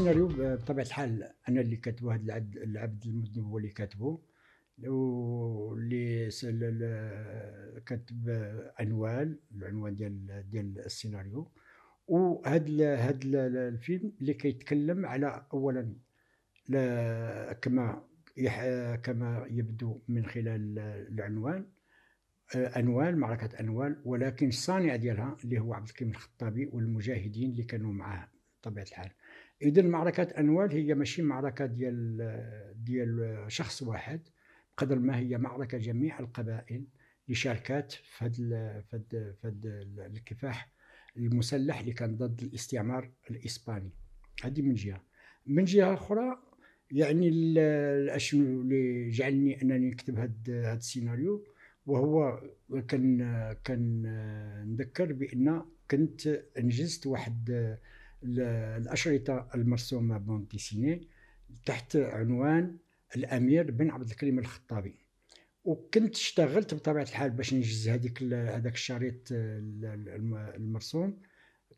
السيناريو بطبيعه الحال انا اللي كاتبه هذا العبد العبد المذنب هو اللي كاتبه واللي كاتب عنوان العنوان ديال ديال السيناريو وهاد هاد الفيلم اللي كيتكلم على اولا كما كما يبدو من خلال العنوان انوال معركه انوال ولكن الصانع ديالها اللي هو عبد الكريم الخطابي والمجاهدين اللي كانوا معاه بطبيعه الحال اذا معركه أنوال هي ماشي معركه ديال ديال شخص واحد قدر ما هي معركه جميع القبائل اللي شاركات في هذا في هذا في هذا الكفاح المسلح اللي كان ضد الاستعمار الاسباني هذه من جهه من جهه اخرى يعني الاشنو اللي جعلني انني نكتب هذا السيناريو وهو كان كان آه، نذكر بان كنت انجزت واحد الأشرطة المرسومة بون ديسيني تحت عنوان الأمير بن عبد الكريم الخطابي وكنت اشتغلت بطبيعة الحال باش نجز هذيك هذاك الشريط آه، المرسوم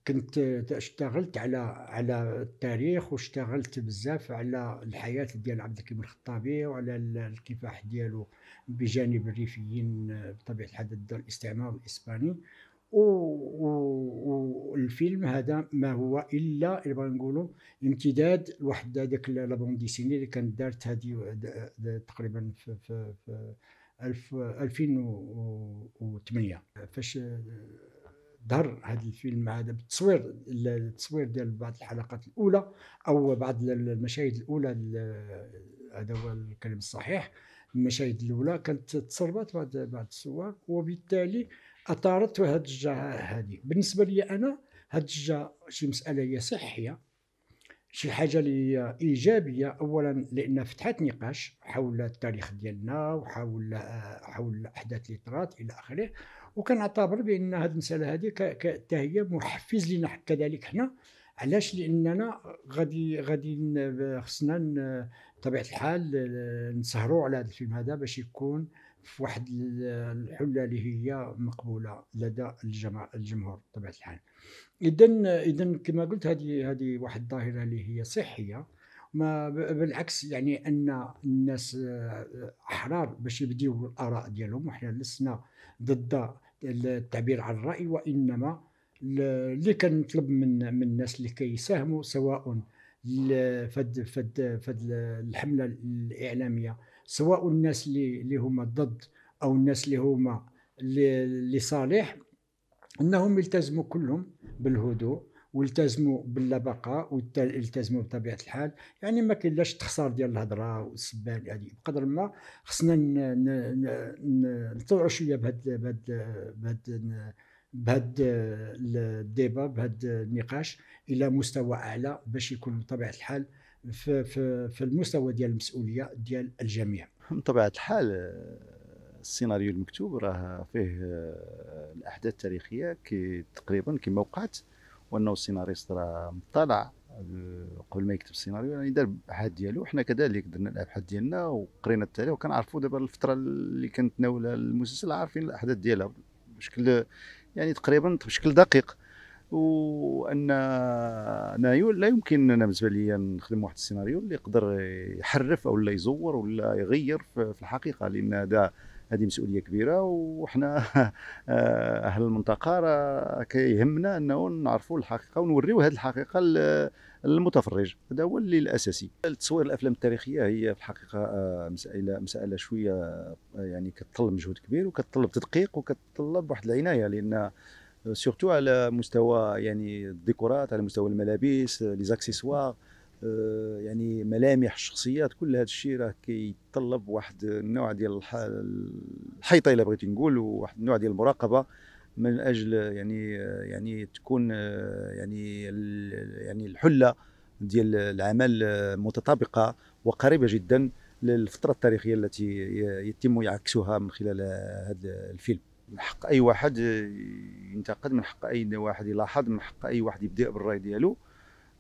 كنت اشتغلت على على التاريخ واشتغلت بزاف على الحياه ديال عبد الكريم الخطابي وعلى الكفاح ديالو بجانب الريفيين آه، بطبيعه الحال ضد الاستعمار الاسباني والفيلم هذا ما هو الا اللي بغينا نقولوا امتداد لواحد هذاك لا ديسيني اللي كانت دارت هذه تقريبا في, في, في 2008 فاش ظهر هذا الفيلم هذا بالتصوير التصوير ديال بعض الحلقات الاولى او بعض المشاهد الاولى هذا هو الكلام الصحيح المشاهد الاولى كانت تسربت بعض بعض الصور وبالتالي اثارت هاد الجهه هذه بالنسبه لي انا هاد الجهه شي مساله هي صحيه شي حاجه اللي ايجابيه اولا لان فتحت نقاش حول التاريخ ديالنا وحول حول الاحداث اللي طرات الى اخره وكنعتبر بان هاد المساله هذه حتى هي محفز لنا كذلك حنا علاش لاننا غادي غادي خصنا بطبيعه الحال نسهروا على هذا الفيلم هذا باش يكون في واحد الحله اللي هي مقبوله لدى الجمهور بطبيعه الحال اذا اذا كما قلت هذه هذه واحد الظاهره اللي هي صحيه ما بالعكس يعني ان الناس آه، احرار باش يبديو الاراء ديالهم وحنا لسنا ضد التعبير عن الراي وانما اللي كنطلب من من الناس اللي كيساهموا سواء فد فد فد الحمله الاعلاميه سواء الناس اللي اللي هما ضد او الناس اللي هما اللي صالح انهم يلتزموا كلهم بالهدوء والتزموا باللبقه والتزموا بطبيعه الحال يعني ما لاش تخسار ديال الهضره والسبان هذه بقدر ما خصنا نطلعوا شويه بهاد بهاد بهاد بهاد الديبا بهاد النقاش الى مستوى اعلى باش يكون بطبيعه الحال في في في المستوى ديال المسؤوليه ديال الجميع من طبيعه الحال آه، السيناريو المكتوب راه فيه آه، الاحداث التاريخيه كي تقريبا كما وقعت وانه السيناريست راه مطلع آه، قبل ما يكتب السيناريو يعني دار الابحاث ديالو حنا كذلك درنا الابحاث ديالنا وقرينا التاريخ وكنعرفوا دابا الفتره اللي كنتناولها المسلسل عارفين الاحداث ديالها بشكل يعني تقريبا بشكل دقيق انا لا يمكن انا بالنسبه لي نخدم واحد السيناريو اللي يقدر يحرف او لا يزور ولا يغير في الحقيقه لان هذا هذه مسؤوليه كبيره وحنا آه، اهل المنطقه راه كيهمنا انه نعرفوا الحقيقه ونوريو هذه الحقيقه للمتفرج هذا هو اللي الاساسي التصوير الافلام التاريخيه هي في الحقيقه آه، مساله مساله شويه آه، يعني كتطلب مجهود كبير وكتطلب تدقيق وكتطلب واحد العنايه لان سورتو على مستوى يعني الديكورات على مستوى الملابس لي زاكسيسوار يعني ملامح الشخصيات كل هذا الشيء راه كيتطلب واحد النوع ديال الحيطه الا بغيتي نقول وواحد النوع ديال المراقبه من اجل يعني يعني تكون يعني يعني الحله ديال العمل متطابقه وقريبه جدا للفتره التاريخيه التي يتم يعكسها من خلال هذا الفيلم من حق اي واحد آه، ينتقد من حق اي واحد يلاحظ من حق اي واحد يبدا بالراي ديالو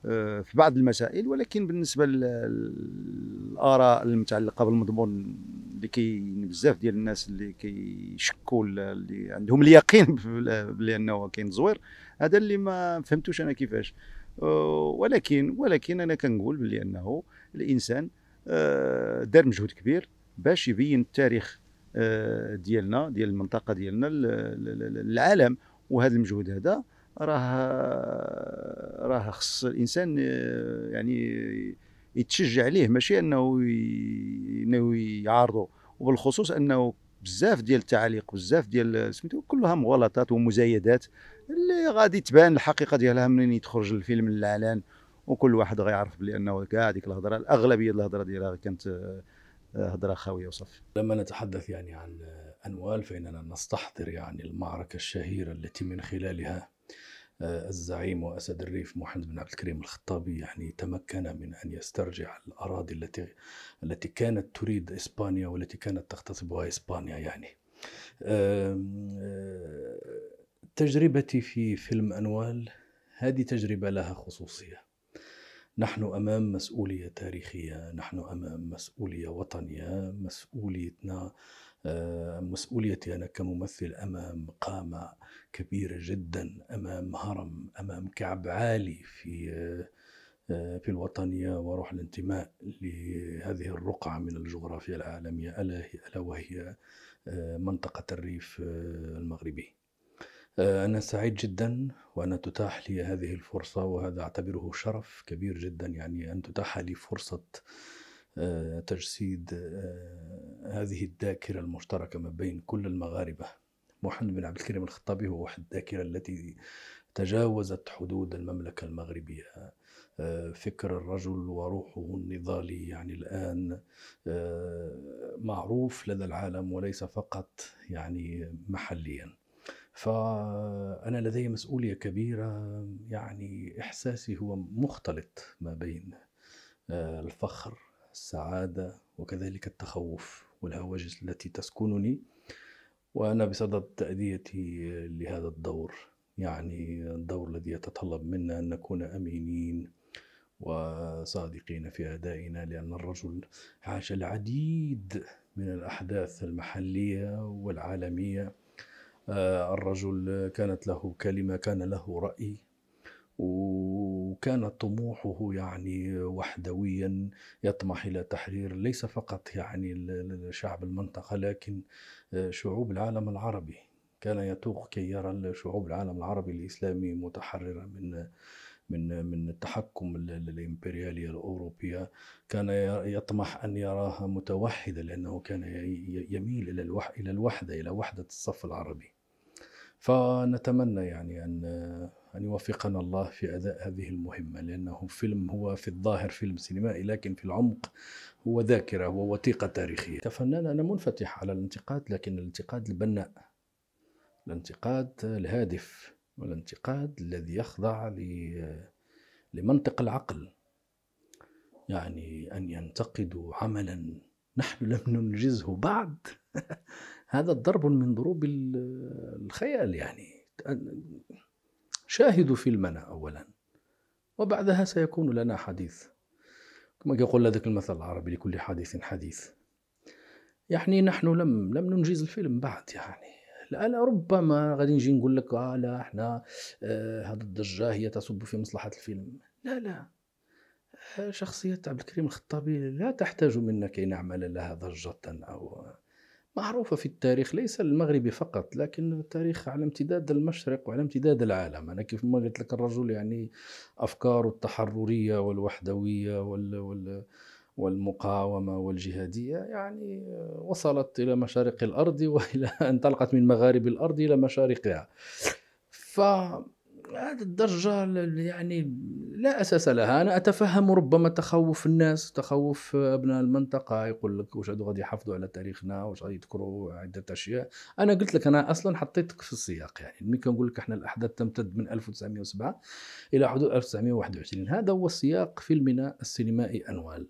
آه، في بعض المسائل ولكن بالنسبه للاراء المتعلقه بالمضمون اللي كاين بزاف ديال الناس اللي كيشكوا اللي عندهم اليقين بانه كاين زوير هذا اللي ما فهمتوش انا كيفاش آه، ولكن ولكن انا كنقول بلي انه الانسان دار مجهود كبير باش يبين التاريخ آه، ديالنا ديال المنطقه ديالنا العالم وهذا المجهود هذا راه راه خص الانسان آه، يعني يتشجع عليه ماشي انه انه يعارضه وبالخصوص انه بزاف ديال التعاليق بزاف ديال سميتو كلها مغالطات ومزايدات اللي غادي تبان الحقيقه ديالها منين يتخرج الفيلم للاعلان وكل واحد غيعرف بلي انه كاع ديك الهضره الاغلبيه ديال الهضره ديالها كانت آه، هضره خاوية وصف لما نتحدث يعني عن أنوال فإننا نستحضر يعني المعركة الشهيرة التي من خلالها آه، الزعيم وأسد الريف محمد بن عبد الكريم الخطابي يعني تمكن من أن يسترجع الأراضي التي التي كانت تريد إسبانيا والتي كانت تغتصبها إسبانيا يعني آه، تجربتي في فيلم أنوال هذه تجربة لها خصوصية نحن امام مسؤوليه تاريخيه نحن امام مسؤوليه وطنيه مسؤوليتنا آه، مسؤوليتي انا كممثل امام قامه كبيره جدا امام هرم امام كعب عالي في آه، آه، في الوطنيه وروح الانتماء لهذه الرقعه من الجغرافيا العالميه الا وهي منطقه الريف المغربي آه، أنا سعيد جدا وأن تتاح لي هذه الفرصة وهذا أعتبره شرف كبير جدا يعني أن تتاح لي فرصة آه، تجسيد آه، هذه الذاكرة المشتركة ما بين كل المغاربة محمد بن عبد الكريم الخطابي هو واحد الذاكرة التي تجاوزت حدود المملكة المغربية فكر الرجل وروحه النضالي يعني الآن معروف لدى العالم وليس فقط يعني محلياً فأنا لدي مسؤولية كبيرة يعني إحساسي هو مختلط ما بين آه، الفخر السعادة وكذلك التخوف والهواجس التي تسكنني وأنا بصدد تأديتي لهذا الدور يعني الدور الذي يتطلب منا أن نكون أمينين وصادقين في أدائنا لأن الرجل عاش العديد من الأحداث المحلية والعالمية آه، الرجل كانت له كلمة كان له رأي وكان طموحه يعني وحدويا يطمح الى تحرير ليس فقط يعني شعب المنطقه لكن آه، شعوب العالم العربي كان يتوق كي يرى شعوب العالم العربي الاسلامي متحرره من من من التحكم الامبريالي الاوروبي كان يطمح ان يراها متوحده لانه كان يميل الى الى الوحده الى وحده الصف العربي. فنتمنى يعني ان ان يوفقنا الله في اداء هذه المهمه لانه فيلم هو في الظاهر فيلم سينمائي لكن في العمق هو ذاكره هو وثيقه تاريخيه. كفنان انا منفتح على الانتقاد لكن الانتقاد البناء الانتقاد الهادف والانتقاد الذي يخضع لمنطق العقل يعني أن ينتقدوا عملا نحن لم ننجزه بعد هذا ضرب من ضروب الخيال يعني شاهدوا فيلمنا أولا وبعدها سيكون لنا حديث كما يقول ذلك المثل العربي لكل حديث حديث يعني نحن لم لم ننجز الفيلم بعد يعني لا ربما غادي نجي نقول لك آه لا احنا آه هذه الضجة هي تصب في مصلحة الفيلم لا لا آه، شخصية عبد الكريم الخطابي لا تحتاج منا كي نعمل لها ضجة أو آه، معروفة في التاريخ ليس المغربي فقط لكن التاريخ على امتداد المشرق وعلى امتداد العالم أنا كيف ما قلت لك الرجل يعني أفكاره التحررية والوحدوية وال, وال والمقاومة والجهادية يعني آه، وصلت إلى مشارق الأرض وإلى انطلقت من مغارب الأرض إلى مشارقها ف هذه الدرجة يعني لا أساس لها أنا أتفهم ربما تخوف الناس تخوف أبناء المنطقة يقول لك واش هادو غادي يحافظوا على تاريخنا واش غادي يذكروا عدة أشياء أنا قلت لك أنا أصلا حطيتك في السياق يعني ملي كنقول لك احنا الأحداث تمتد من 1907 إلى حدود 1921 هذا هو السياق فيلمنا السينمائي أنوال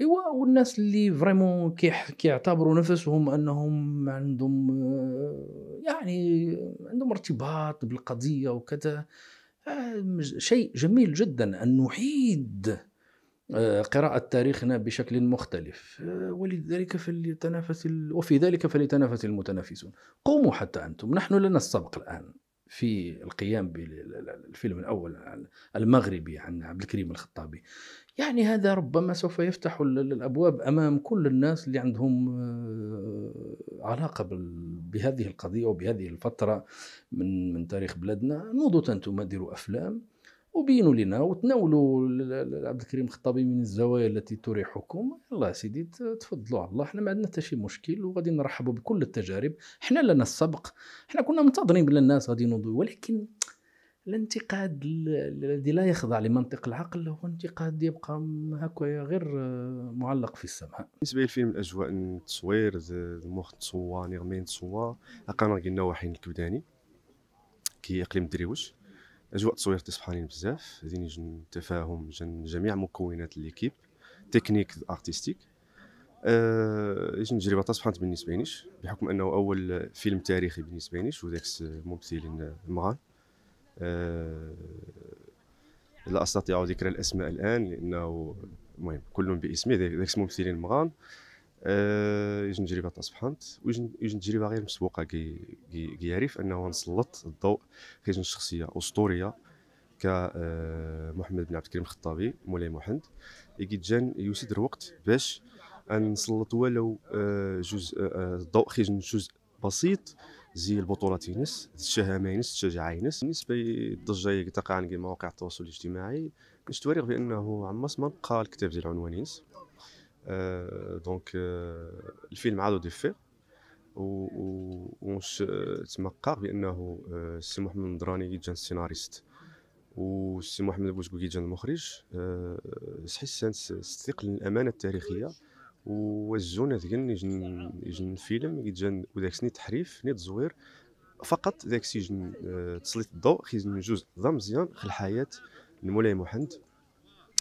إيوا والناس اللي فريمون كيعتبروا نفسهم أنهم عندهم آه، يعني عندهم ارتباط بالقضية وكذا شيء جميل جدا أن نعيد آه، قراءة تاريخنا بشكل مختلف آه، ولذلك فليتنافس وفي ذلك فليتنافس المتنافسون قوموا حتى أنتم نحن لنا السبق الآن في القيام بالفيلم الاول المغربي عن عبد الكريم الخطابي يعني هذا ربما سوف يفتح الابواب امام كل الناس اللي عندهم آه، علاقه بهذه القضيه وبهذه الفتره من من تاريخ بلادنا نوضوا انتم ديروا افلام وبينوا لنا وتناولوا عبد الكريم الخطابي من الزوايا التي تريحكم يلا سيدي تفضلوا على الله حنا ما عندنا حتى شي مشكل وغادي نرحبوا بكل التجارب حنا لنا السبق حنا كنا منتظرين بان الناس غادي ينوضوا ولكن الانتقاد الذي لا يخضع لمنطق العقل هو انتقاد يبقى هكايا غير آه، معلق في السماء بالنسبه للفيلم الاجواء التصوير المخ تصوى نغمين تصوى اقام قلنا وحين الكبداني كي اقليم دريوش اجواء التصوير تسبحانين بزاف غادي جن تفاهم جن جميع مكونات ليكيب تكنيك ارتستيك أه جن تجربه تسبحانت بالنسبه لينيش بحكم انه اول فيلم تاريخي بالنسبه لينيش وذاك الممثلين المغان آه،, أه لا استطيع ذكر الاسماء الان لانه المهم كلهم باسمه ذاك الممثلين المغان آه، يجن تجربه تاع سبحانت ويجن يجن تجربه غير مسبوقه كي كيعرف انه نسلط الضوء في شخصيه اسطوريه ك آه، محمد بن عبد الكريم الخطابي مولاي محمد كيتجان يسد الوقت باش نسلط ولو آه، جزء الضوء خرج جزء بسيط زي البطولة تينس الشهامه ينس الشجاعه ينس بالنسبه للضجه تقع عن مواقع التواصل الاجتماعي تواريخ بانه عماس ما نلقى الكتاب ديال العنوان ينس دونك الفيلم عادو و يفيق ونتمقى بانه السي محمد النضراني كيجان السيناريست السي محمد بوزكو جان المخرج صحيح استثقل الامانه التاريخيه وزونا ديال يجن يجن الفيلم كيجان وداك سني تحريف ني تزوير فقط ذاك السي جن تسليط الضوء خيجن جوج ضا مزيان في الحياه المولاي محمد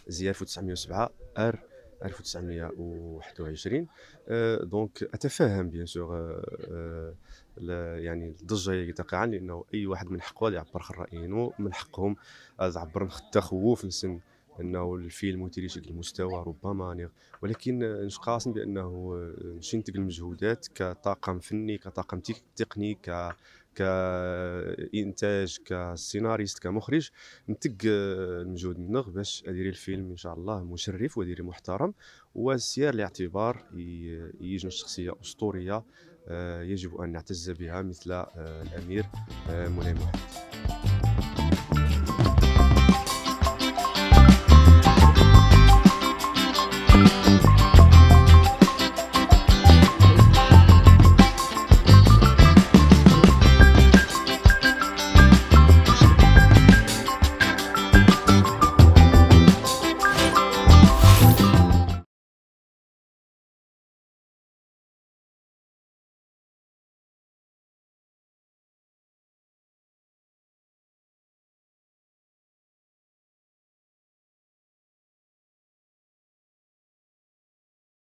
زياد 1907 ار 1921 آه، دونك اتفهم بيان سور آه، آه، يعني الضجه اللي تقع لانه اي واحد من حقه يعبر عن رايه من حقهم تعبر التخوف نسن انه الفيلم وتيريش المستوى ربما يعني، ولكن نشقاصن بانه شنتك المجهودات كطاقم فني كطاقم تقني ك كانتاج كسيناريست كمخرج نتق المجهود آه، منغ باش ادير الفيلم ان شاء الله مشرف وادير محترم وسير الاعتبار يجن شخصيه اسطوريه آه، يجب ان نعتز بها مثل آه، الامير مولاي محمد thank you